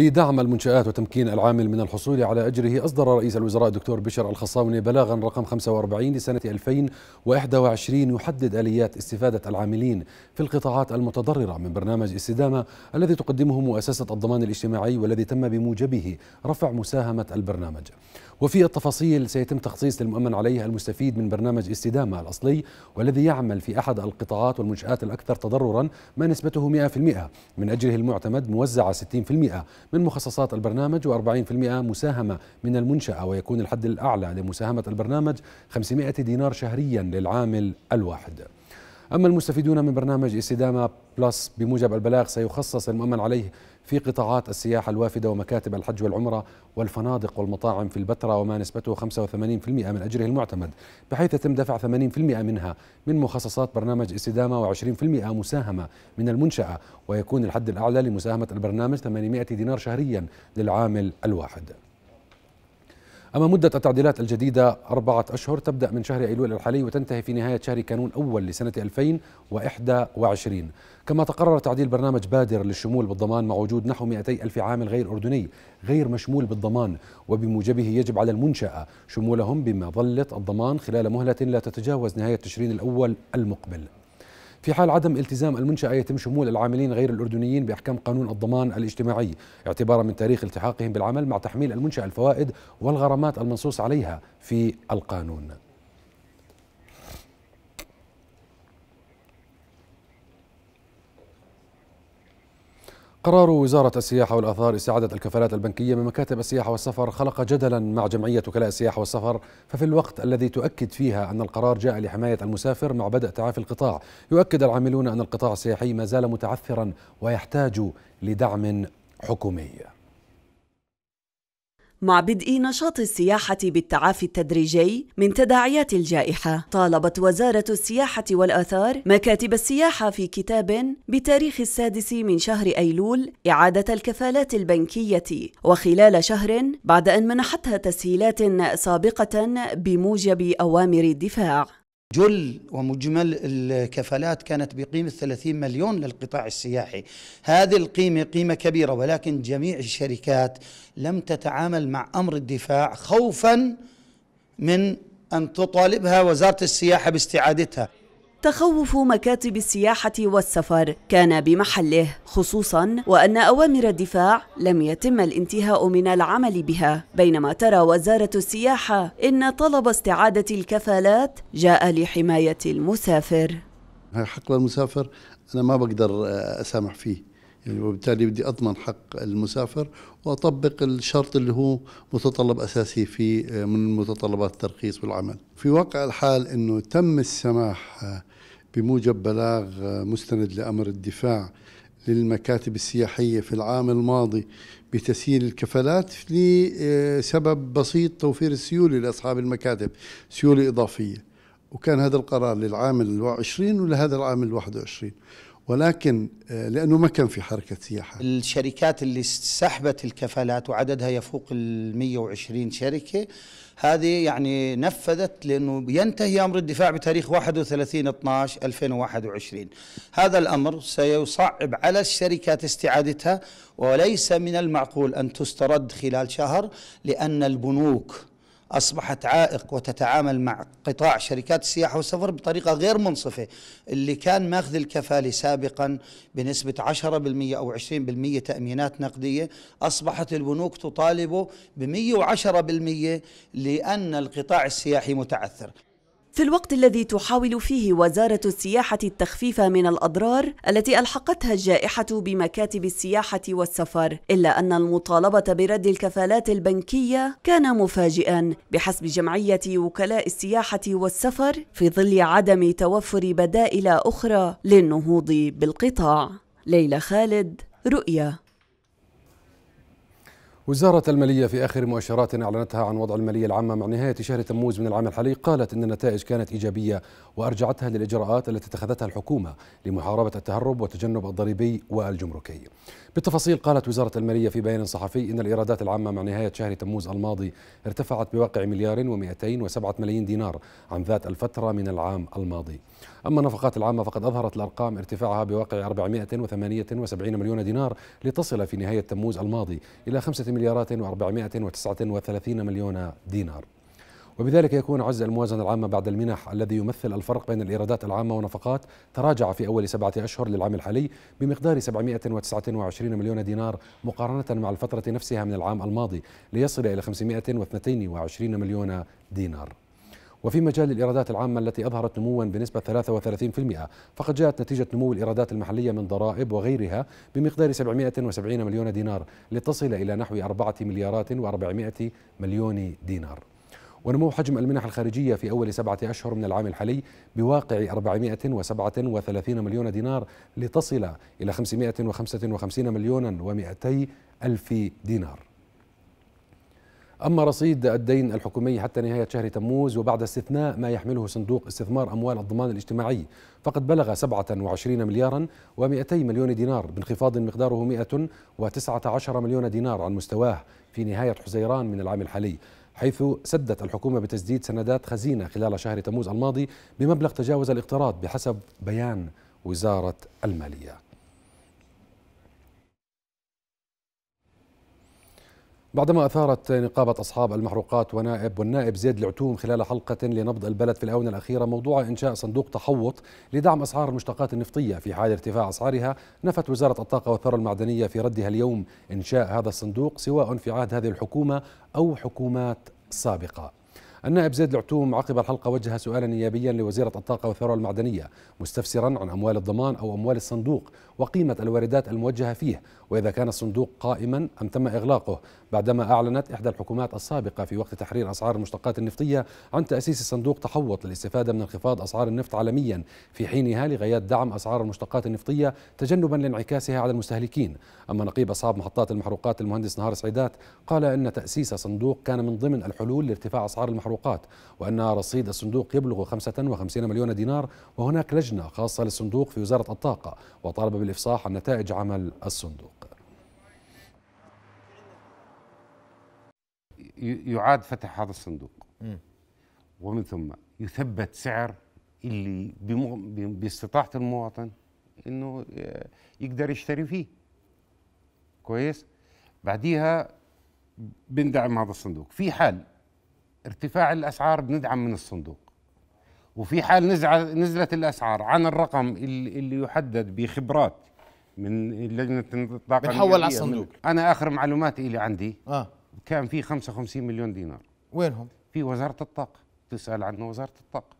لدعم المنشآت وتمكين العامل من الحصول على أجره أصدر رئيس الوزراء الدكتور بشر الخصاوني بلاغا رقم 45 لسنة 2021 يحدد آليات استفادة العاملين في القطاعات المتضررة من برنامج استدامة الذي تقدمه مؤسسة الضمان الاجتماعي والذي تم بموجبه رفع مساهمة البرنامج وفي التفاصيل سيتم تخصيص للمؤمن عليه المستفيد من برنامج استدامة الأصلي والذي يعمل في أحد القطاعات والمنشآت الأكثر تضررا ما نسبته 100% من أجره المعتمد موزعة 60% من مخصصات البرنامج و40% مساهمة من المنشأة ويكون الحد الأعلى لمساهمة البرنامج 500 دينار شهريا للعامل الواحد أما المستفيدون من برنامج استدامة بلس بموجب البلاغ سيخصص المؤمن عليه في قطاعات السياحة الوافدة ومكاتب الحج والعمرة والفنادق والمطاعم في البتراء وما نسبته 85% من أجره المعتمد بحيث يتم دفع 80% منها من مخصصات برنامج استدامة و20% مساهمة من المنشأة ويكون الحد الأعلى لمساهمة البرنامج 800 دينار شهريا للعامل الواحد أما مدة التعديلات الجديدة أربعة أشهر تبدأ من شهر أيلول الحالي وتنتهي في نهاية شهر كانون أول لسنة 2021 كما تقرر تعديل برنامج بادر للشمول بالضمان مع وجود نحو 200 ألف عامل غير أردني غير مشمول بالضمان وبموجبه يجب على المنشأة شمولهم بمظلة الضمان خلال مهلة لا تتجاوز نهاية تشرين الأول المقبل في حال عدم التزام المنشأة يتم شمول العاملين غير الأردنيين بأحكام قانون الضمان الاجتماعي اعتبارا من تاريخ التحاقهم بالعمل مع تحميل المنشأة الفوائد والغرامات المنصوص عليها في القانون قرار وزارة السياحة والآثار استعادة الكفالات البنكية من مكاتب السياحة والسفر خلق جدلا مع جمعية وكلاء السياحة والسفر ففي الوقت الذي تؤكد فيها أن القرار جاء لحماية المسافر مع بدء تعافي القطاع يؤكد العاملون أن القطاع السياحي ما زال متعثرا ويحتاج لدعم حكومي مع بدء نشاط السياحة بالتعافي التدريجي من تداعيات الجائحة طالبت وزارة السياحة والآثار مكاتب السياحة في كتاب بتاريخ السادس من شهر أيلول إعادة الكفالات البنكية وخلال شهر بعد أن منحتها تسهيلات سابقة بموجب أوامر الدفاع جل ومجمل الكفالات كانت بقيمة 30 مليون للقطاع السياحي هذه القيمة قيمة كبيرة ولكن جميع الشركات لم تتعامل مع أمر الدفاع خوفا من أن تطالبها وزارة السياحة باستعادتها تخوف مكاتب السياحة والسفر كان بمحله خصوصا وأن أوامر الدفاع لم يتم الانتهاء من العمل بها بينما ترى وزارة السياحة إن طلب استعادة الكفالات جاء لحماية المسافر حق المسافر أنا ما بقدر أسامح فيه يعني وبالتالي بدي اضمن حق المسافر واطبق الشرط اللي هو متطلب اساسي في من متطلبات الترخيص والعمل. في واقع الحال انه تم السماح بموجب بلاغ مستند لامر الدفاع للمكاتب السياحيه في العام الماضي بتسهيل الكفالات لسبب بسيط توفير السيوله لاصحاب المكاتب، سيوله اضافيه. وكان هذا القرار للعام ال 20 ولهذا العام ال 21 ولكن آه، لأنه ما كان في حركة سياحة الشركات اللي سحبت الكفالات وعددها يفوق ال 120 شركة هذه يعني نفذت لأنه ينتهي أمر الدفاع بتاريخ 31 12 2021 هذا الأمر سيصعب على الشركات استعادتها وليس من المعقول أن تسترد خلال شهر لأن البنوك أصبحت عائق وتتعامل مع قطاع شركات السياحة والسفر بطريقة غير منصفة اللي كان ماخذ الكفالة سابقا بنسبة 10% أو 20% تأمينات نقدية أصبحت البنوك تطالبه ب 110% لأن القطاع السياحي متعثر في الوقت الذي تحاول فيه وزارة السياحة التخفيف من الأضرار التي ألحقتها الجائحة بمكاتب السياحة والسفر، إلا أن المطالبة برد الكفالات البنكية كان مفاجئاً بحسب جمعية وكلاء السياحة والسفر في ظل عدم توفر بدائل أخرى للنهوض بالقطاع. ليلى خالد، رؤيا وزارة المالية في آخر مؤشرات أعلنتها عن وضع المالية العامة مع نهاية شهر تموز من العام الحالي قالت أن النتائج كانت إيجابية وأرجعتها للإجراءات التي اتخذتها الحكومة لمحاربة التهرب والتجنب الضريبي والجمركي بالتفاصيل قالت وزارة المالية في بيان صحفي أن الإيرادات العامة مع نهاية شهر تموز الماضي ارتفعت بواقع مليار و207 ملايين دينار عن ذات الفترة من العام الماضي أما النفقات العامة فقد أظهرت الأرقام ارتفاعها بواقع 478 مليون دينار لتصل في نهاية تموز الماضي إلى 5 مليارات و439 مليون دينار وبذلك يكون عجز الموازنة العامة بعد المنح الذي يمثل الفرق بين الإيرادات العامة ونفقات تراجع في أول سبعة أشهر للعام الحالي بمقدار 729 مليون دينار مقارنة مع الفترة نفسها من العام الماضي ليصل إلى 522 مليون دينار وفي مجال الإيرادات العامة التي أظهرت نموا بنسبة 33% فقد جاءت نتيجة نمو الإيرادات المحلية من ضرائب وغيرها بمقدار 770 مليون دينار لتصل إلى نحو 4 مليارات و400 مليون دينار ونمو حجم المنح الخارجية في أول سبعة أشهر من العام الحالي بواقع 437 مليون دينار لتصل إلى 555 مليون و200 ألف دينار أما رصيد الدين الحكومي حتى نهاية شهر تموز وبعد استثناء ما يحمله صندوق استثمار أموال الضمان الاجتماعي فقد بلغ 27 مليارا و200 مليون دينار بانخفاض مقداره 119 مليون دينار عن مستواه في نهاية حزيران من العام الحالي حيث سدت الحكومة بتسديد سندات خزينة خلال شهر تموز الماضي بمبلغ تجاوز الاقتراض بحسب بيان وزارة المالية بعدما أثارت نقابة أصحاب المحروقات ونائب والنائب زيد العتوم خلال حلقة لنبض البلد في الآونة الأخيرة موضوع إنشاء صندوق تحوط لدعم أسعار المشتقات النفطية في حال ارتفاع أسعارها نفت وزارة الطاقة والثروة المعدنية في ردها اليوم إنشاء هذا الصندوق سواء في عهد هذه الحكومة أو حكومات سابقة النائب زيد العتوم عقب الحلقة وجه سؤالا نيابيا لوزيرة الطاقة والثروة المعدنية مستفسرا عن أموال الضمان أو أموال الصندوق وقيمة الواردات الموجهة فيه وإذا كان الصندوق قائما أم تم إغلاقه بعدما أعلنت إحدى الحكومات السابقة في وقت تحرير أسعار المشتقات النفطية عن تأسيس صندوق تحوط للاستفادة من انخفاض أسعار النفط عالميا في حينها لغايات دعم أسعار المشتقات النفطية تجنبا لانعكاسها على المستهلكين أما نقيب أصحاب محطات المحروقات المهندس نهار سعيدات قال إن تأسيس صندوق كان من ضمن الحلول لارتفاع أسعار المحروقات المحروقات وأن رصيد الصندوق يبلغ 55 مليون دينار وهناك لجنة خاصة للصندوق في وزارة الطاقة وطالب بالإفصاح عن نتائج عمل الصندوق يعاد فتح هذا الصندوق ومن ثم يثبت سعر اللي باستطاعه المواطن انه آه، يقدر يشتري فيه كويس بعديها بندعم هذا الصندوق في حال ارتفاع الاسعار بندعم من الصندوق وفي حال نزلت الاسعار عن الرقم اللي يحدد بخبرات من لجنه الطاقه بنحول على الصندوق انا اخر معلوماتي اللي عندي آه. كان في 55 مليون دينار وينهم؟ في وزاره الطاقه تسال عنه وزاره الطاقه